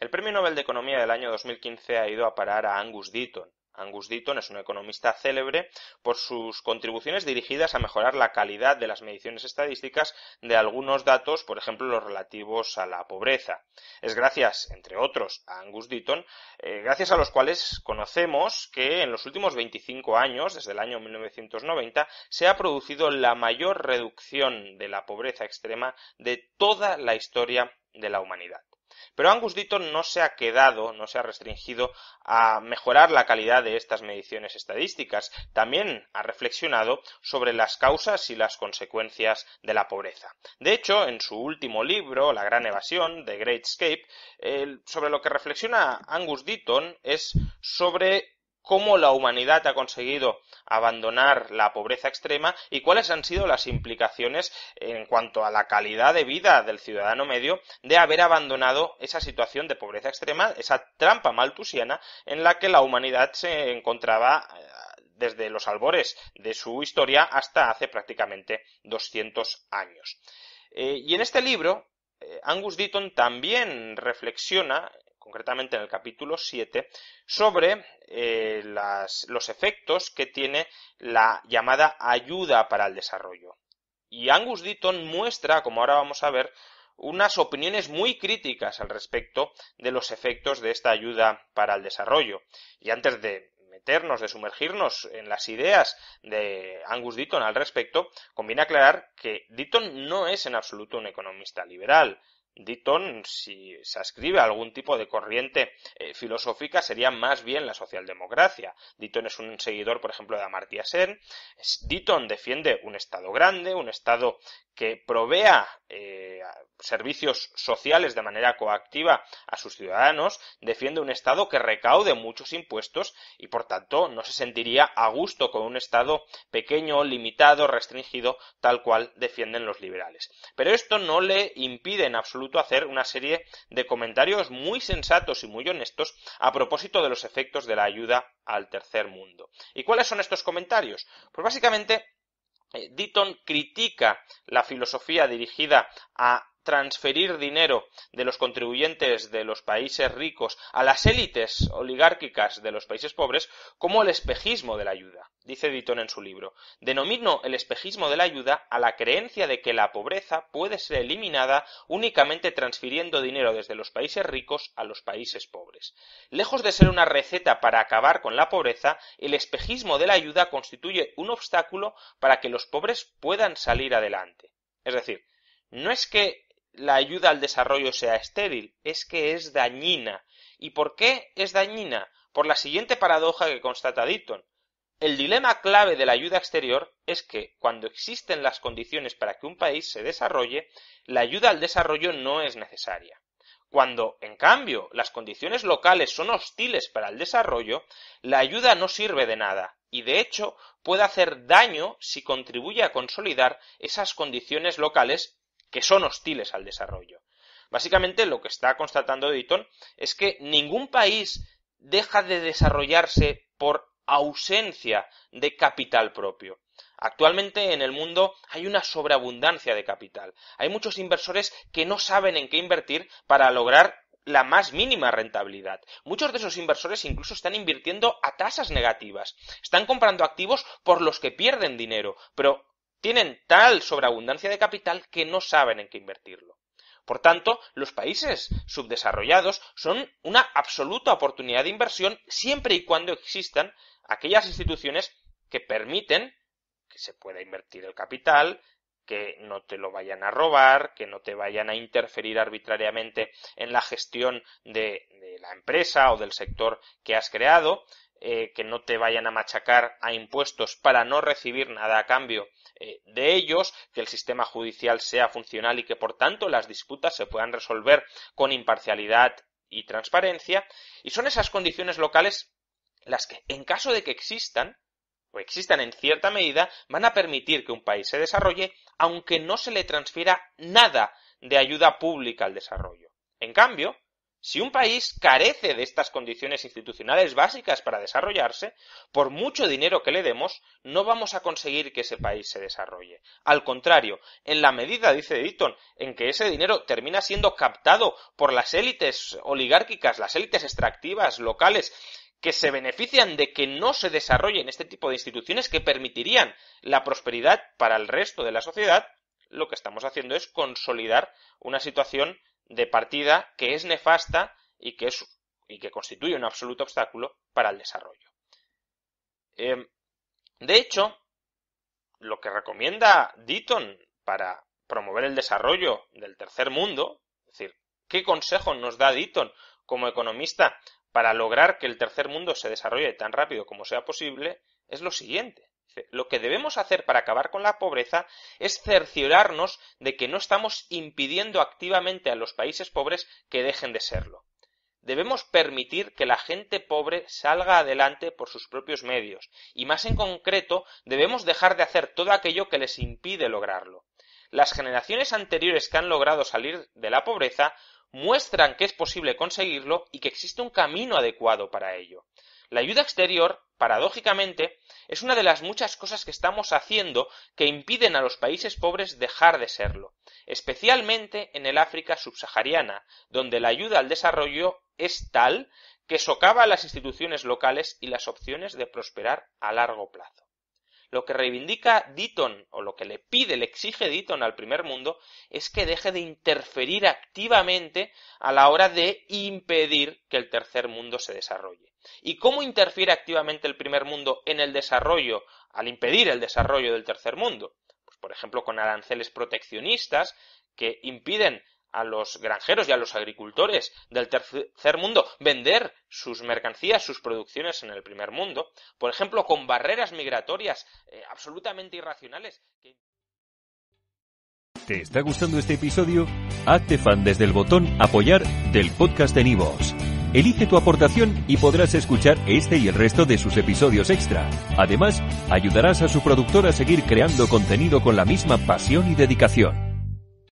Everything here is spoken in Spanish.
El Premio Nobel de Economía del año 2015 ha ido a parar a Angus Deaton. Angus Deaton es un economista célebre por sus contribuciones dirigidas a mejorar la calidad de las mediciones estadísticas de algunos datos, por ejemplo los relativos a la pobreza. Es gracias, entre otros, a Angus Deaton, eh, gracias a los cuales conocemos que en los últimos 25 años, desde el año 1990, se ha producido la mayor reducción de la pobreza extrema de toda la historia de la humanidad. Pero Angus Deaton no se ha quedado, no se ha restringido a mejorar la calidad de estas mediciones estadísticas, también ha reflexionado sobre las causas y las consecuencias de la pobreza. De hecho, en su último libro, La gran evasión, de Great Escape, sobre lo que reflexiona Angus Deaton es sobre cómo la humanidad ha conseguido abandonar la pobreza extrema y cuáles han sido las implicaciones en cuanto a la calidad de vida del ciudadano medio de haber abandonado esa situación de pobreza extrema, esa trampa maltusiana en la que la humanidad se encontraba eh, desde los albores de su historia hasta hace prácticamente 200 años. Eh, y en este libro, eh, Angus Deaton también reflexiona concretamente en el capítulo 7, sobre eh, los efectos que tiene la llamada ayuda para el desarrollo. Y Angus Deaton muestra, como ahora vamos a ver, unas opiniones muy críticas al respecto de los efectos de esta ayuda para el desarrollo. Y antes de meternos, de sumergirnos en las ideas de Angus Deaton al respecto, conviene aclarar que Deaton no es en absoluto un economista liberal. Ditton, si se ascribe a algún tipo de corriente eh, filosófica, sería más bien la socialdemocracia. Ditton es un seguidor, por ejemplo, de Amartya Sen. Ditton defiende un Estado grande, un Estado que provea eh, servicios sociales de manera coactiva a sus ciudadanos, defiende un Estado que recaude muchos impuestos y, por tanto, no se sentiría a gusto con un Estado pequeño, limitado, restringido, tal cual defienden los liberales. Pero esto no le impide en absoluto hacer una serie de comentarios muy sensatos y muy honestos a propósito de los efectos de la ayuda al tercer mundo. ¿Y cuáles son estos comentarios? Pues básicamente eh, Ditton critica la filosofía dirigida a transferir dinero de los contribuyentes de los países ricos a las élites oligárquicas de los países pobres como el espejismo de la ayuda, dice Ditton en su libro. Denomino el espejismo de la ayuda a la creencia de que la pobreza puede ser eliminada únicamente transfiriendo dinero desde los países ricos a los países pobres. Lejos de ser una receta para acabar con la pobreza, el espejismo de la ayuda constituye un obstáculo para que los pobres puedan salir adelante. Es decir, no es que la ayuda al desarrollo sea estéril, es que es dañina. ¿Y por qué es dañina? Por la siguiente paradoja que constata Ditton. El dilema clave de la ayuda exterior es que, cuando existen las condiciones para que un país se desarrolle, la ayuda al desarrollo no es necesaria. Cuando, en cambio, las condiciones locales son hostiles para el desarrollo, la ayuda no sirve de nada y, de hecho, puede hacer daño si contribuye a consolidar esas condiciones locales que son hostiles al desarrollo. Básicamente lo que está constatando Editon es que ningún país deja de desarrollarse por ausencia de capital propio. Actualmente en el mundo hay una sobreabundancia de capital. Hay muchos inversores que no saben en qué invertir para lograr la más mínima rentabilidad. Muchos de esos inversores incluso están invirtiendo a tasas negativas. Están comprando activos por los que pierden dinero, pero tienen tal sobreabundancia de capital que no saben en qué invertirlo. Por tanto, los países subdesarrollados son una absoluta oportunidad de inversión siempre y cuando existan aquellas instituciones que permiten que se pueda invertir el capital, que no te lo vayan a robar, que no te vayan a interferir arbitrariamente en la gestión de, la empresa o del sector que has creado, eh, que no te vayan a machacar a impuestos para no recibir nada a cambio eh, de ellos, que el sistema judicial sea funcional y que, por tanto, las disputas se puedan resolver con imparcialidad y transparencia. Y son esas condiciones locales las que, en caso de que existan, o existan en cierta medida, van a permitir que un país se desarrolle, aunque no se le transfiera nada de ayuda pública al desarrollo. En cambio, si un país carece de estas condiciones institucionales básicas para desarrollarse, por mucho dinero que le demos, no vamos a conseguir que ese país se desarrolle. Al contrario, en la medida, dice Ditton, en que ese dinero termina siendo captado por las élites oligárquicas, las élites extractivas locales, que se benefician de que no se desarrollen este tipo de instituciones que permitirían la prosperidad para el resto de la sociedad, lo que estamos haciendo es consolidar una situación de partida que es nefasta y que, es, y que constituye un absoluto obstáculo para el desarrollo. Em, de hecho, lo que recomienda Deaton para promover el desarrollo del tercer mundo, es decir, ¿qué consejo nos da Deaton como economista para lograr que el tercer mundo se desarrolle tan rápido como sea posible? Es lo siguiente lo que debemos hacer para acabar con la pobreza es cerciorarnos de que no estamos impidiendo activamente a los países pobres que dejen de serlo. Debemos permitir que la gente pobre salga adelante por sus propios medios, y más en concreto debemos dejar de hacer todo aquello que les impide lograrlo. Las generaciones anteriores que han logrado salir de la pobreza muestran que es posible conseguirlo y que existe un camino adecuado para ello. La ayuda exterior, paradójicamente, es una de las muchas cosas que estamos haciendo que impiden a los países pobres dejar de serlo, especialmente en el África subsahariana, donde la ayuda al desarrollo es tal que socava las instituciones locales y las opciones de prosperar a largo plazo. Lo que reivindica Deaton, o lo que le pide, le exige Deaton al primer mundo, es que deje de interferir activamente a la hora de impedir que el tercer mundo se desarrolle. ¿Y cómo interfiere activamente el primer mundo en el desarrollo, al impedir el desarrollo del tercer mundo? Pues, por ejemplo, con aranceles proteccionistas que impiden a los granjeros y a los agricultores del tercer mundo vender sus mercancías, sus producciones en el primer mundo, por ejemplo, con barreras migratorias eh, absolutamente irracionales. ¿Te está gustando este episodio? Hazte fan desde el botón apoyar del podcast de Nivos. Elige tu aportación y podrás escuchar este y el resto de sus episodios extra. Además, ayudarás a su productor a seguir creando contenido con la misma pasión y dedicación.